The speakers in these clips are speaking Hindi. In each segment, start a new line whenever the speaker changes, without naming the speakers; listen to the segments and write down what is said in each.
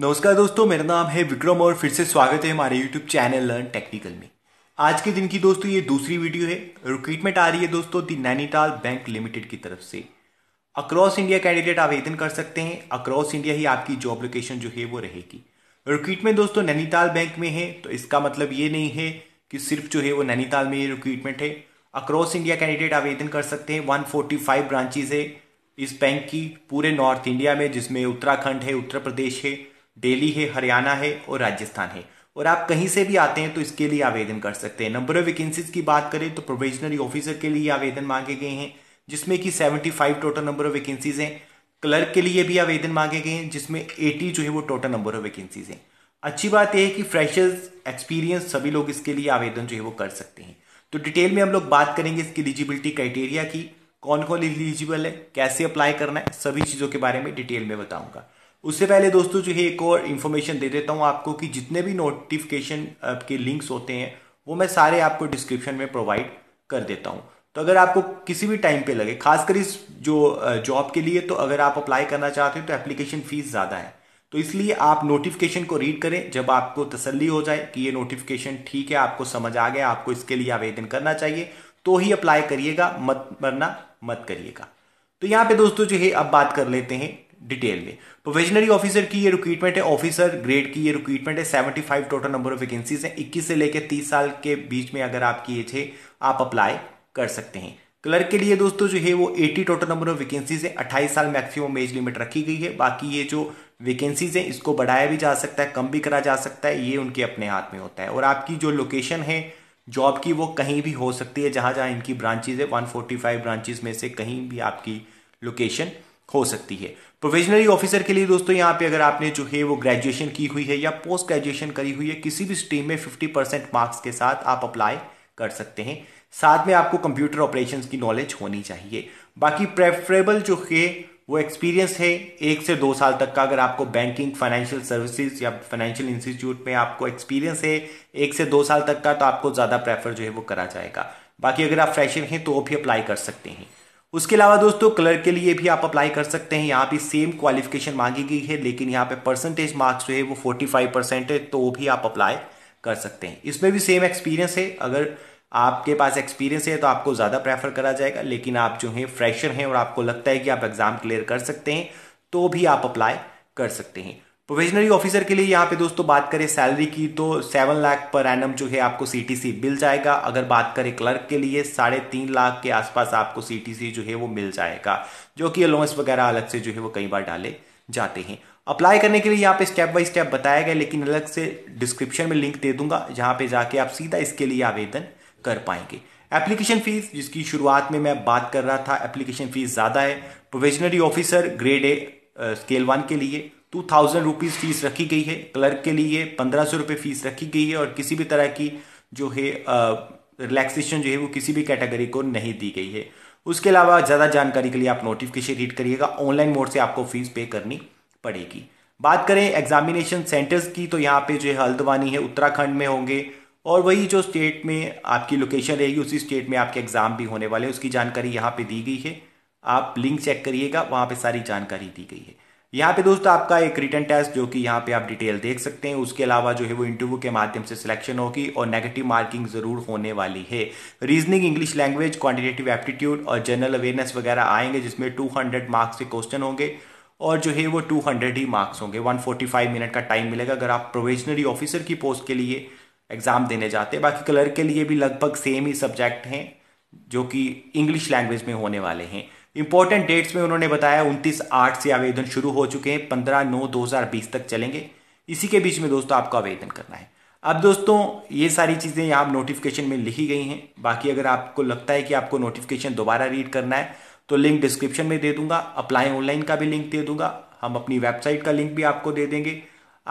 नमस्कार दोस्तों मेरा नाम है विक्रम और फिर से स्वागत है हमारे YouTube चैनल लर्न टेक्निकल में आज के दिन की दोस्तों ये दूसरी वीडियो है रिक्रूटमेंट आ रही है दोस्तों दी नैनीताल बैंक लिमिटेड की तरफ से अक्रॉस इंडिया कैंडिडेट आवेदन कर सकते हैं अक्रॉस इंडिया ही आपकी जॉब लोकेशन जो है वो रहेगी रिक्रूटमेंट दोस्तों नैनीताल बैंक में है तो इसका मतलब ये नहीं है कि सिर्फ जो है वो नैनीताल में ये रिक्रूटमेंट है अक्रॉस इंडिया कैंडिडेट आवेदन कर सकते हैं वन ब्रांचेज है इस बैंक की पूरे नॉर्थ इंडिया में जिसमें उत्तराखंड है उत्तर प्रदेश है दिल्ली है हरियाणा है और राजस्थान है और आप कहीं से भी आते हैं तो इसके लिए आवेदन कर सकते हैं नंबर ऑफ वैकेंसीज की बात करें तो प्रोविजनरी ऑफिसर के लिए आवेदन मांगे गए हैं जिसमें कि 75 टोटल नंबर ऑफ वैकेंसीज हैं क्लर्क के लिए भी आवेदन मांगे गए हैं जिसमें 80 जो है वो टोटल नंबर ऑफ वैकेंसीज हैं अच्छी बात यह है कि फ्रेशर्स एक्सपीरियंस सभी लोग इसके लिए आवेदन जो है वो कर सकते हैं तो डिटेल में हम लोग बात करेंगे इसकी एलिजिबिलिटी क्राइटेरिया की कौन कौन एलिजिबल है कैसे अप्लाई करना है सभी चीज़ों के बारे में डिटेल में बताऊंगा उससे पहले दोस्तों जो है एक और इन्फॉर्मेशन दे देता हूँ आपको कि जितने भी नोटिफिकेशन के लिंक्स होते हैं वो मैं सारे आपको डिस्क्रिप्शन में प्रोवाइड कर देता हूँ तो अगर आपको किसी भी टाइम पे लगे खासकर इस जो जॉब के लिए तो अगर आप अप्लाई करना चाहते हो तो एप्लीकेशन फ़ीस ज़्यादा है तो इसलिए आप नोटिफिकेशन को रीड करें जब आपको तसल्ली हो जाए कि ये नोटिफिकेशन ठीक है आपको समझ आ गया आपको इसके लिए आवेदन करना चाहिए तो ही अप्लाई करिएगा मत मरना मत करिएगा तो यहाँ पे दोस्तों जो है अब बात कर लेते हैं डिटेल में प्रोवेजनरी तो ऑफिसर की ये रिक्रूटमेंट है ऑफिसर ग्रेड की ये रिक्रूटमेंट है seventy five total number of vacancies हैं इक्कीस से लेकर तीस साल के बीच में अगर आपकी एज है आप अप्लाई कर सकते हैं क्लर्क के लिए दोस्तों जो है वो eighty total number of vacancies है अट्ठाईस साल मैक्सिमम एज लिमिट रखी गई है बाकी ये जो वैकेंसीज हैं इसको बढ़ाया भी जा सकता है कम भी करा जा सकता है ये उनके अपने हाथ में होता है और आपकी जो लोकेशन है जॉब की वो कहीं भी हो सकती है जहां जहाँ इनकी ब्रांचेज है वन ब्रांचेज में से कहीं भी आपकी लोकेशन हो सकती है प्रोविजनरी ऑफिसर के लिए दोस्तों यहाँ पे अगर आपने जो है वो ग्रेजुएशन की हुई है या पोस्ट ग्रेजुएशन करी हुई है किसी भी स्ट्रीम में 50 परसेंट मार्क्स के साथ आप अप्लाई कर सकते हैं साथ में आपको कंप्यूटर ऑपरेशन की नॉलेज होनी चाहिए बाकी प्रेफरेबल जो है वो एक्सपीरियंस है एक से दो साल तक का अगर आपको बैंकिंग फाइनेंशियल सर्विसेज या फाइनेंशियल इंस्टीट्यूट में आपको एक्सपीरियंस है एक से दो साल तक का तो आपको ज़्यादा प्रेफर जो है वो करा जाएगा बाकी अगर आप फ्रेशर हैं तो वो भी अप्लाई कर सकते हैं उसके अलावा दोस्तों कलर के लिए भी आप अप्लाई कर सकते हैं यहाँ भी सेम क्वालिफिकेशन मांगी गई है लेकिन यहाँ पे परसेंटेज मार्क्स जो है वो 45 परसेंट है तो वो भी आप अप्लाई कर सकते हैं इसमें भी सेम एक्सपीरियंस है अगर आपके पास एक्सपीरियंस है तो आपको ज़्यादा प्रेफर करा जाएगा लेकिन आप जो है फ्रेशर हैं और आपको लगता है कि आप एग्ज़ाम क्लियर कर सकते हैं तो भी आप अप्लाई कर सकते हैं प्रोवेशनरी ऑफिसर के लिए यहाँ पे दोस्तों बात करें सैलरी की तो सेवन लाख पर एनम जो है आपको सीटीसी मिल जाएगा अगर बात करें क्लर्क के लिए साढ़े तीन लाख के आसपास आपको सीटीसी जो है वो मिल जाएगा जो कि अलाउंस वगैरह अलग से जो है वो कई बार डाले जाते हैं अप्लाई करने के लिए यहाँ पे स्टेप बाय स्टेप बताया गया लेकिन अलग से डिस्क्रिप्शन में लिंक दे दूंगा जहाँ पे जाके आप सीधा इसके लिए आवेदन कर पाएंगे एप्लीकेशन फीस जिसकी शुरुआत में मैं बात कर रहा था एप्लीकेशन फीस ज़्यादा है probationary officer grade A scale one के लिए टू थाउजेंड रुपीज़ फीस रखी गई है क्लर्क के लिए पंद्रह सौ रुपये फीस रखी गई है और किसी भी तरह की जो है रिलैक्सेशन जो है वो किसी भी कैटेगरी को नहीं दी गई है उसके अलावा ज़्यादा जानकारी के लिए आप नोटिफिकेशन रीड करिएगा ऑनलाइन मोड से आपको फीस पे करनी पड़ेगी बात करें एग्जामिनेशन सेंटर्स की तो यहाँ पे जो है हल्द्वानी है उत्तराखंड में होंगे और वही जो स्टेट में आपकी लोकेशन रहेगी उसी स्टेट में आपके एग्ज़ाम भी होने वाले हैं उसकी जानकारी यहाँ पे दी गई है आप लिंक चेक करिएगा वहाँ पे सारी जानकारी दी गई है यहाँ पे दोस्तों आपका एक रिटर्न टेस्ट जो कि यहाँ पे आप डिटेल देख सकते हैं उसके अलावा जो है वो इंटरव्यू के माध्यम से सिलेक्शन होगी और नेगेटिव मार्किंग जरूर होने वाली है reasoning English language quantitative aptitude और जनरल अवेयरनेस वगैरह आएंगे जिसमें टू मार्क्स के क्वेश्चन होंगे और जो है वो टू ही मार्क्स होंगे वन मिनट का टाइम मिलेगा अगर आप प्रोवेशनरी ऑफिसर की पोस्ट के लिए एग्ज़ाम देने जाते हैं बाकी क्लर्क के लिए भी लगभग सेम ही सब्जेक्ट हैं जो कि इंग्लिश लैंग्वेज में होने वाले हैं इंपॉर्टेंट डेट्स में उन्होंने बताया उनतीस आठ से आवेदन शुरू हो चुके हैं पंद्रह नौ दो हज़ार बीस तक चलेंगे इसी के बीच में दोस्तों आपको आवेदन करना है अब दोस्तों ये सारी चीज़ें यहाँ नोटिफिकेशन में लिखी गई हैं बाकी अगर आपको लगता है कि आपको नोटिफिकेशन दोबारा रीड करना है तो लिंक डिस्क्रिप्शन में दे दूंगा अप्लाई ऑनलाइन का भी लिंक दे दूंगा हम अपनी वेबसाइट का लिंक भी आपको दे देंगे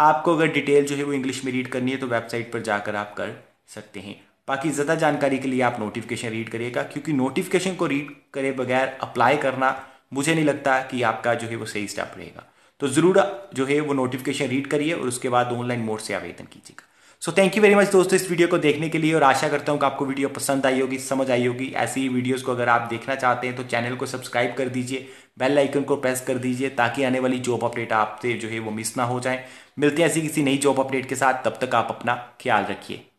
आपको अगर डिटेल जो है वो इंग्लिश में रीड करनी है तो वेबसाइट पर जाकर आप कर सकते हैं बाकी ज़्यादा जानकारी के लिए आप नोटिफिकेशन रीड करिएगा क्योंकि नोटिफिकेशन को रीड करे बगैर अप्लाई करना मुझे नहीं लगता कि आपका जो है वो सही स्टेप रहेगा तो ज़रूर जो है वो नोटिफिकेशन रीड करिए और उसके बाद ऑनलाइन मोड से आवेदन कीजिएगा so thank you very much दोस्तों इस वीडियो को देखने के लिए और आशा करता हूँ कि आपको वीडियो पसंद आई होगी समझ आई होगी ऐसी ही वीडियोज़ को अगर आप देखना चाहते हैं तो चैनल को सब्सक्राइब कर दीजिए बेल आइकन को प्रेस कर दीजिए ताकि आने वाली जॉब अपडेट आपसे जो है वो मिस ना हो जाए मिलते हैं ऐसी किसी नई जॉब अपडेट के साथ तब तक आप अपना ख्याल रखिए